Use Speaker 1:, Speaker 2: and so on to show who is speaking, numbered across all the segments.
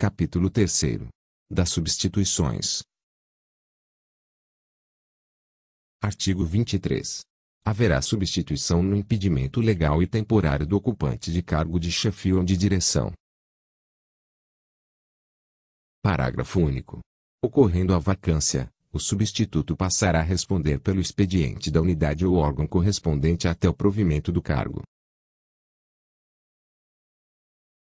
Speaker 1: Capítulo 3 Das substituições. Artigo 23. Haverá substituição no impedimento legal e temporário do ocupante de cargo de chefe ou de direção. Parágrafo único. Ocorrendo a vacância, o substituto passará a responder pelo expediente da unidade ou órgão correspondente até o provimento do cargo.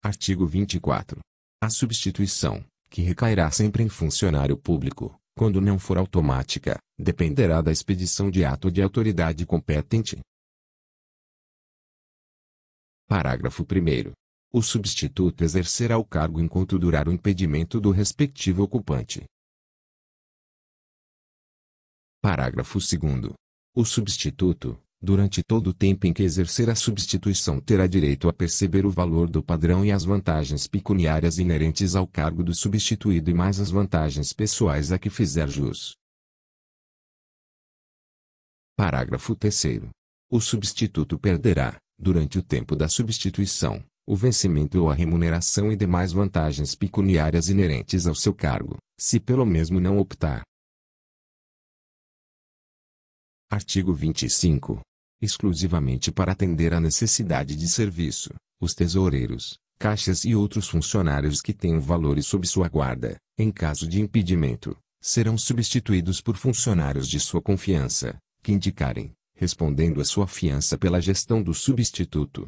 Speaker 1: Artigo 24. A substituição, que recairá sempre em funcionário público, quando não for automática, dependerá da expedição de ato de autoridade competente. Parágrafo 1. O substituto exercerá o cargo enquanto durar o impedimento do respectivo ocupante. Parágrafo 2. O substituto, durante todo o tempo em que exercer a substituição terá direito a perceber o valor do padrão e as vantagens pecuniárias inerentes ao cargo do substituído e mais as vantagens pessoais a que fizer jus. Parágrafo 3 O substituto perderá, durante o tempo da substituição, o vencimento ou a remuneração e demais vantagens pecuniárias inerentes ao seu cargo, se pelo mesmo não optar. Artigo 25 exclusivamente para atender à necessidade de serviço, os tesoureiros, caixas e outros funcionários que tenham valores sob sua guarda, em caso de impedimento, serão substituídos por funcionários de sua confiança, que indicarem, respondendo a sua fiança pela gestão do substituto.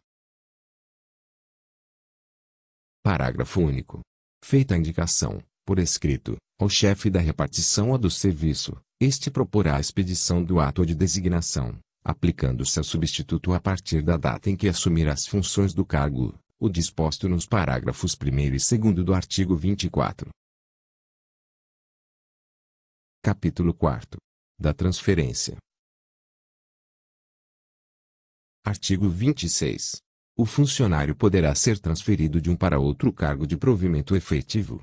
Speaker 1: Parágrafo único. Feita a indicação, por escrito, ao chefe da repartição ou do serviço, este proporá a expedição do ato de designação, aplicando se ao substituto a partir da data em que assumir as funções do cargo, o disposto nos parágrafos 1 e 2 do artigo 24. Capítulo 4. Da transferência. Artigo 26. O funcionário poderá ser transferido de um para outro cargo de provimento efetivo.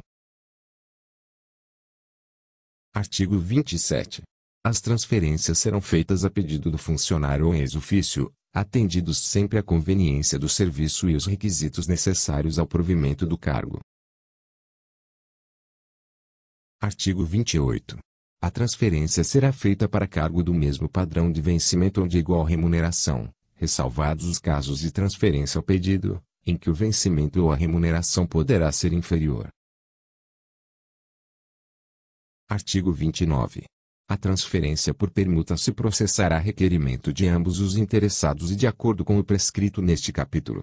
Speaker 1: Artigo 27. As transferências serão feitas a pedido do funcionário ou ex-ofício, atendidos sempre à conveniência do serviço e os requisitos necessários ao provimento do cargo. Artigo 28. A transferência será feita para cargo do mesmo padrão de vencimento ou de igual remuneração, ressalvados os casos de transferência ao pedido, em que o vencimento ou a remuneração poderá ser inferior. Artigo 29. A transferência por permuta se processará a requerimento de ambos os interessados e de acordo com o prescrito neste capítulo.